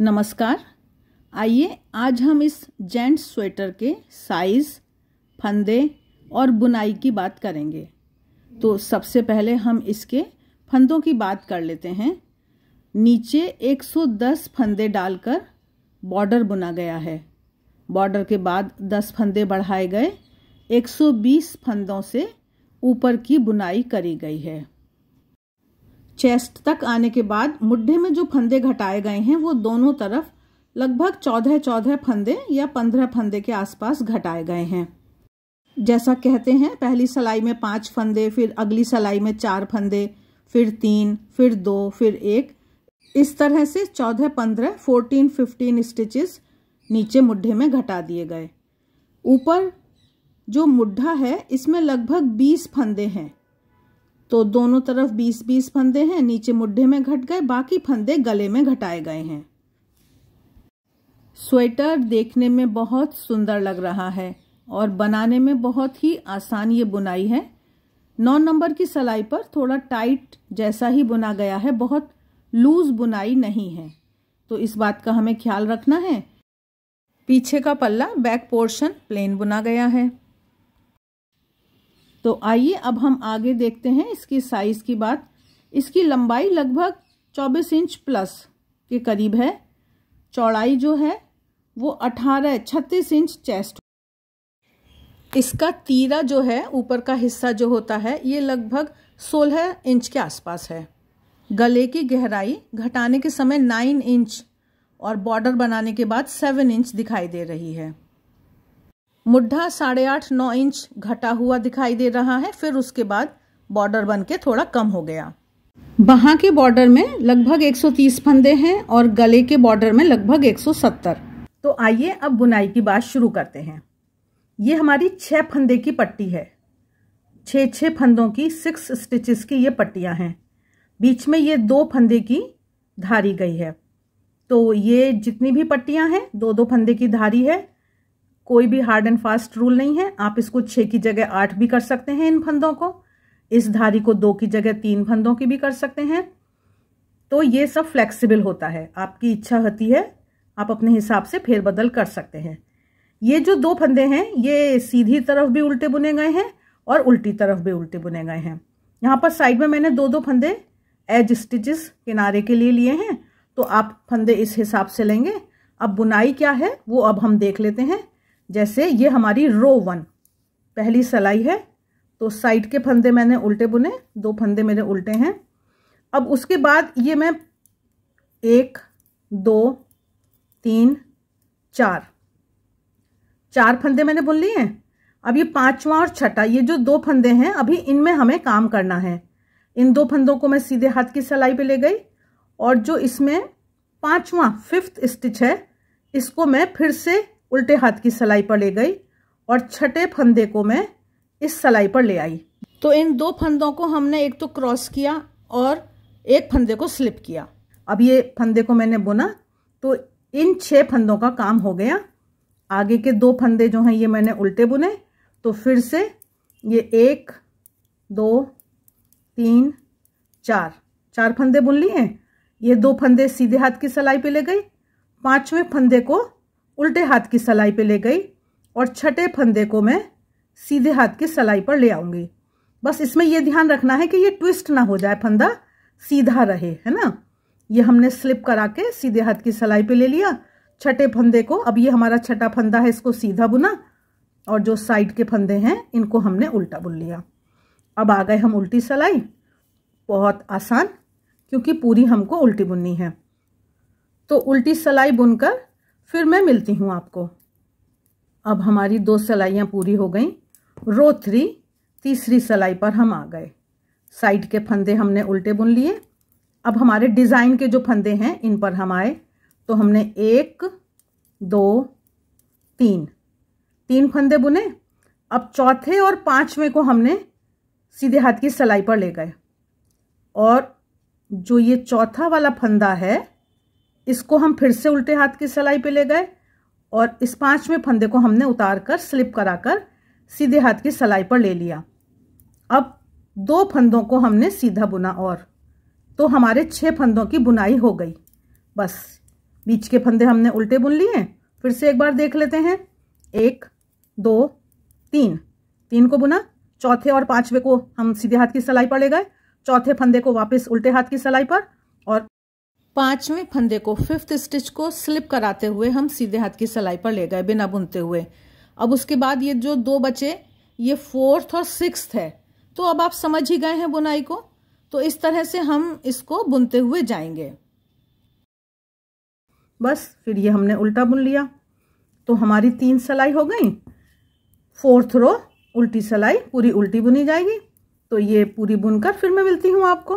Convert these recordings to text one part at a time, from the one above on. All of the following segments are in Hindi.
नमस्कार आइए आज हम इस जेंट्स स्वेटर के साइज फंदे और बुनाई की बात करेंगे तो सबसे पहले हम इसके फंदों की बात कर लेते हैं नीचे 110 फंदे डालकर बॉर्डर बुना गया है बॉर्डर के बाद 10 फंदे बढ़ाए गए 120 फंदों से ऊपर की बुनाई करी गई है चेस्ट तक आने के बाद मुड्ढे में जो फंदे घटाए गए हैं वो दोनों तरफ लगभग चौदह चौदह फंदे या पंद्रह फंदे के आसपास घटाए गए हैं जैसा कहते हैं पहली सलाई में पाँच फंदे फिर अगली सलाई में चार फंदे फिर तीन फिर दो फिर एक इस तरह से चौदह पंद्रह फोर्टीन फिफ्टीन स्टिचेस नीचे मुड्ढे में घटा दिए गए ऊपर जो मुड्ढा है इसमें लगभग बीस फंदे हैं तो दोनों तरफ बीस बीस फंदे हैं नीचे मुड्ढे में घट गए बाकी फंदे गले में घटाए गए हैं स्वेटर देखने में बहुत सुंदर लग रहा है और बनाने में बहुत ही आसान ये बुनाई है नौ नंबर की सलाई पर थोड़ा टाइट जैसा ही बुना गया है बहुत लूज बुनाई नहीं है तो इस बात का हमें ख्याल रखना है पीछे का पल्ला बैक पोर्शन प्लेन बुना गया है तो आइए अब हम आगे देखते हैं इसकी साइज की बात इसकी लंबाई लगभग 24 इंच प्लस के करीब है चौड़ाई जो है वो 18 छत्तीस इंच चेस्ट इसका तीरा जो है ऊपर का हिस्सा जो होता है ये लगभग 16 इंच के आसपास है गले की गहराई घटाने के समय 9 इंच और बॉर्डर बनाने के बाद 7 इंच दिखाई दे रही है मुड्ढा साढ़े आठ नौ इंच घटा हुआ दिखाई दे रहा है फिर उसके बाद बॉर्डर बन के थोड़ा कम हो गया बाहा के बॉर्डर में लगभग 130 फंदे हैं और गले के बॉर्डर में लगभग 170 तो आइए अब बुनाई की बात शुरू करते हैं ये हमारी छः फंदे की पट्टी है छः छः फंदों की सिक्स स्टिचेस की ये पट्टियाँ हैं बीच में ये दो फंदे की धारी गई है तो ये जितनी भी पट्टियाँ हैं दो दो फंदे की धारी है कोई भी हार्ड एंड फास्ट रूल नहीं है आप इसको छः की जगह आठ भी कर सकते हैं इन फंदों को इस धारी को दो की जगह तीन फंदों की भी कर सकते हैं तो ये सब फ्लेक्सिबल होता है आपकी इच्छा होती है आप अपने हिसाब से फेरबदल कर सकते हैं ये जो दो फंदे हैं ये सीधी तरफ भी उल्टे बुने गए हैं और उल्टी तरफ भी उल्टे बुने गए हैं यहाँ पर साइड में मैंने दो दो फंदे एज स्टिचेस किनारे के लिए लिए हैं तो आप फंदे इस हिसाब से लेंगे अब बुनाई क्या है वो अब हम देख लेते हैं जैसे ये हमारी रो वन पहली सलाई है तो साइड के फंदे मैंने उल्टे बुने दो फंदे मेरे उल्टे हैं अब उसके बाद ये मैं एक दो तीन चार चार फंदे मैंने बुन लिए हैं अब ये पांचवा और छठा ये जो दो फंदे हैं अभी इनमें हमें काम करना है इन दो फंदों को मैं सीधे हाथ की सलाई पे ले गई और जो इसमें पांचवा फिफ्थ स्टिच है इसको मैं फिर से उल्टे हाथ की सलाई पर ले गई और छठे फंदे को मैं इस सलाई पर ले आई तो इन दो फंदों को हमने एक तो क्रॉस किया और एक फंदे को स्लिप किया अब ये फंदे को मैंने बुना तो इन छह फंदों का काम हो गया आगे के दो फंदे जो हैं ये मैंने उल्टे बुने तो फिर से ये एक दो तीन चार चार फंदे बुन लिए ये दो फंदे सीधे हाथ की सलाई पे ले गई पांचवें फंदे को उल्टे हाथ की सलाई पे ले गई और छठे फंदे को मैं सीधे हाथ की सलाई पर ले आऊँगी बस इसमें यह ध्यान रखना है कि ये ट्विस्ट ना हो जाए फंदा सीधा रहे है ना ये हमने स्लिप करा के सीधे हाथ की सलाई पे ले लिया छठे फंदे को अब ये हमारा छठा फंदा है इसको सीधा बुना और जो साइड के फंदे हैं इनको हमने उल्टा बुन लिया अब आ गए हम उल्टी सलाई बहुत आसान क्योंकि पूरी हमको उल्टी बुननी है तो उल्टी सलाई बुनकर फिर मैं मिलती हूँ आपको अब हमारी दो सिलाइयाँ पूरी हो गई रो थ्री तीसरी सिलाई पर हम आ गए साइड के फंदे हमने उल्टे बुन लिए अब हमारे डिज़ाइन के जो फंदे हैं इन पर हम आए तो हमने एक दो तीन तीन फंदे बुने अब चौथे और पांचवें को हमने सीधे हाथ की सिलाई पर ले गए और जो ये चौथा वाला फंदा है इसको हम फिर से उल्टे हाथ की सिलाई पे ले गए और इस पांचवें फंदे को हमने उतार कर स्लिप कराकर सीधे हाथ की सिलाई पर ले लिया अब दो फंदों को हमने सीधा बुना और तो हमारे छः फंदों की बुनाई हो गई बस बीच के फंदे हमने उल्टे बुन लिए फिर से एक बार देख लेते हैं एक दो तीन तीन को बुना चौथे और पांचवे को हम सीधे हाथ की सिलाई पर ले गए चौथे फंदे को वापस उल्टे हाथ की सिलाई पर और पांचवें फंदे को फिफ्थ स्टिच को स्लिप कराते हुए हम सीधे हाथ की सिलाई पर ले गए बिना बुनते हुए अब उसके बाद ये जो दो बचे ये फोर्थ और सिक्स है तो अब आप समझ ही गए हैं बुनाई को तो इस तरह से हम इसको बुनते हुए जाएंगे बस फिर ये हमने उल्टा बुन लिया तो हमारी तीन सिलाई हो गई फोर्थ रो उल्टी सिलाई पूरी उल्टी बुनी जाएगी तो ये पूरी बुनकर फिर मैं मिलती हूँ आपको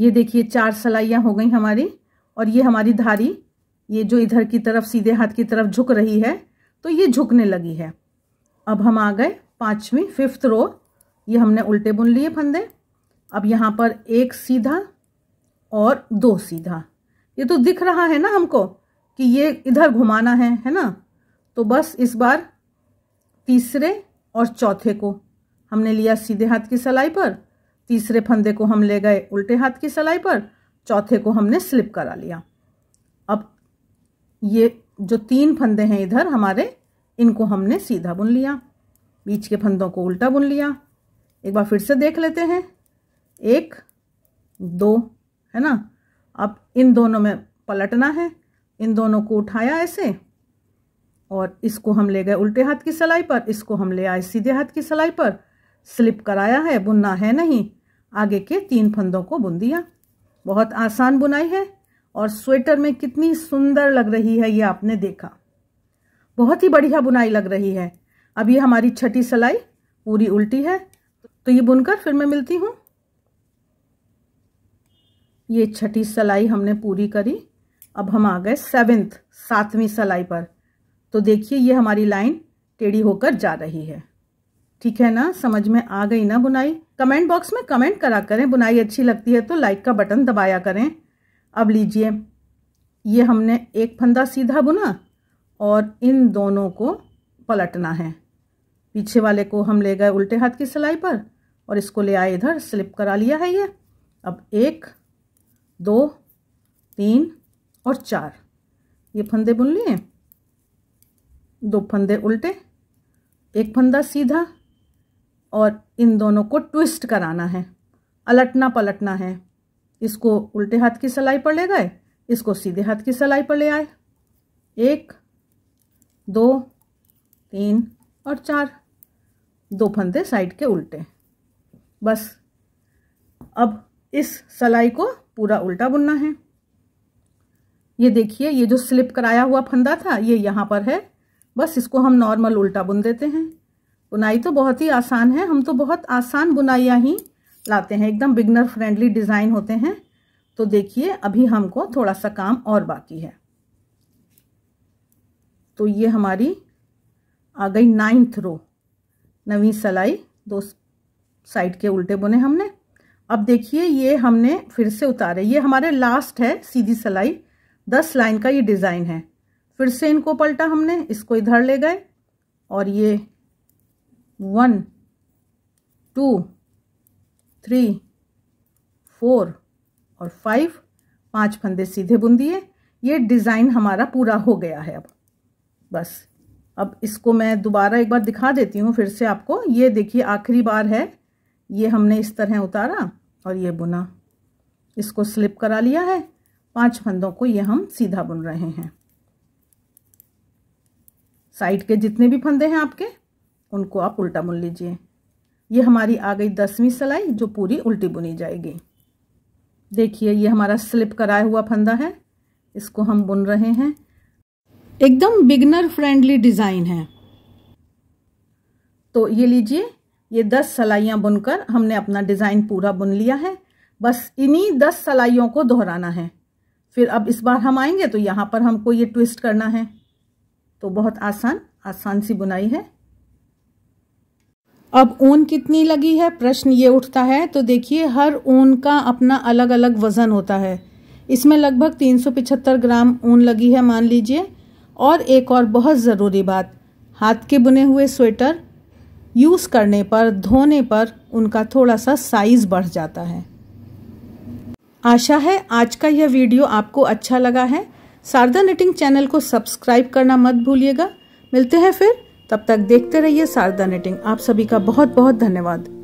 ये देखिए चार सलाइयाँ हो गई हमारी और ये हमारी धारी ये जो इधर की तरफ सीधे हाथ की तरफ झुक रही है तो ये झुकने लगी है अब हम आ गए पाँचवीं फिफ्थ रो ये हमने उल्टे बुन लिए फंदे अब यहाँ पर एक सीधा और दो सीधा ये तो दिख रहा है ना हमको कि ये इधर घुमाना है है ना तो बस इस बार तीसरे और चौथे को हमने लिया सीधे हाथ की सलाई पर तीसरे फंदे को हम ले गए उल्टे हाथ की सलाई पर चौथे को हमने स्लिप करा लिया अब ये जो तीन फंदे हैं इधर हमारे इनको हमने सीधा बुन लिया बीच के फंदों को उल्टा बुन लिया एक बार फिर से देख लेते हैं एक दो है ना अब इन दोनों में पलटना है इन दोनों को उठाया ऐसे और इसको हम ले गए उल्टे हाथ की सलाई पर इसको हम ले आए सीधे हाथ की सलाई पर स्लिप कराया है बुनना है नहीं आगे के तीन फंदों को बुन दिया बहुत आसान बुनाई है और स्वेटर में कितनी सुंदर लग रही है ये आपने देखा बहुत ही बढ़िया बुनाई लग रही है अब ये हमारी छठी सिलाई पूरी उल्टी है तो ये बुनकर फिर मैं मिलती हूँ ये छठी सलाई हमने पूरी करी अब हम आ गए सेवेंथ सातवीं सिलाई पर तो देखिए ये हमारी लाइन टेढ़ी होकर जा रही है ठीक है ना समझ में आ गई ना बुनाई कमेंट बॉक्स में कमेंट करा करें बुनाई अच्छी लगती है तो लाइक का बटन दबाया करें अब लीजिए ये हमने एक फंदा सीधा बुना और इन दोनों को पलटना है पीछे वाले को हम ले गए उल्टे हाथ की सिलाई पर और इसको ले आए इधर स्लिप करा लिया है ये अब एक दो तीन और चार ये फंदे बुन लिए दो फंदे उल्टे एक फंदा सीधा और इन दोनों को ट्विस्ट कराना है अलटना पलटना है इसको उल्टे हाथ की सिलाई पर ले गए इसको सीधे हाथ की सिलाई पर ले आए एक दो तीन और चार दो फंदे साइड के उल्टे बस अब इस सलाई को पूरा उल्टा बुनना है ये देखिए ये जो स्लिप कराया हुआ फंदा था ये यहाँ पर है बस इसको हम नॉर्मल उल्टा बुन देते हैं बुनाई तो बहुत ही आसान है हम तो बहुत आसान बुनाइयाँ ही लाते हैं एकदम बिगनर फ्रेंडली डिज़ाइन होते हैं तो देखिए अभी हमको थोड़ा सा काम और बाकी है तो ये हमारी आ गई नाइन्थ रो नवी सलाई दो साइड के उल्टे बुने हमने अब देखिए ये हमने फिर से उतारे ये हमारे लास्ट है सीधी सलाई दस लाइन का ये डिज़ाइन है फिर से इनको पलटा हमने इसको इधर ले गए और ये वन टू थ्री फोर और फाइव पांच फंदे सीधे बुन दिए ये डिज़ाइन हमारा पूरा हो गया है अब बस अब इसको मैं दोबारा एक बार दिखा देती हूँ फिर से आपको ये देखिए आखिरी बार है ये हमने इस तरह उतारा और ये बुना इसको स्लिप करा लिया है पांच फंदों को ये हम सीधा बुन रहे हैं साइड के जितने भी फंदे हैं आपके उनको आप उल्टा बुन लीजिए ये हमारी आ गई दसवीं सिलाई जो पूरी उल्टी बुनी जाएगी देखिए ये हमारा स्लिप कराया हुआ फंदा है इसको हम बुन रहे हैं एकदम बिगनर फ्रेंडली डिज़ाइन है तो ये लीजिए ये दस सलाइयाँ बुनकर हमने अपना डिज़ाइन पूरा बुन लिया है बस इन्हीं दस सलाइयों को दोहराना है फिर अब इस बार हम आएंगे तो यहाँ पर हमको ये ट्विस्ट करना है तो बहुत आसान आसान सी बुनाई है अब ऊन कितनी लगी है प्रश्न ये उठता है तो देखिए हर ऊन का अपना अलग अलग वज़न होता है इसमें लगभग 375 ग्राम ऊन लगी है मान लीजिए और एक और बहुत ज़रूरी बात हाथ के बुने हुए स्वेटर यूज़ करने पर धोने पर उनका थोड़ा सा साइज़ बढ़ जाता है आशा है आज का यह वीडियो आपको अच्छा लगा है शारदा निटिंग चैनल को सब्सक्राइब करना मत भूलिएगा मिलते हैं फिर तब तक देखते रहिए शारदा नेटिंग आप सभी का बहुत बहुत धन्यवाद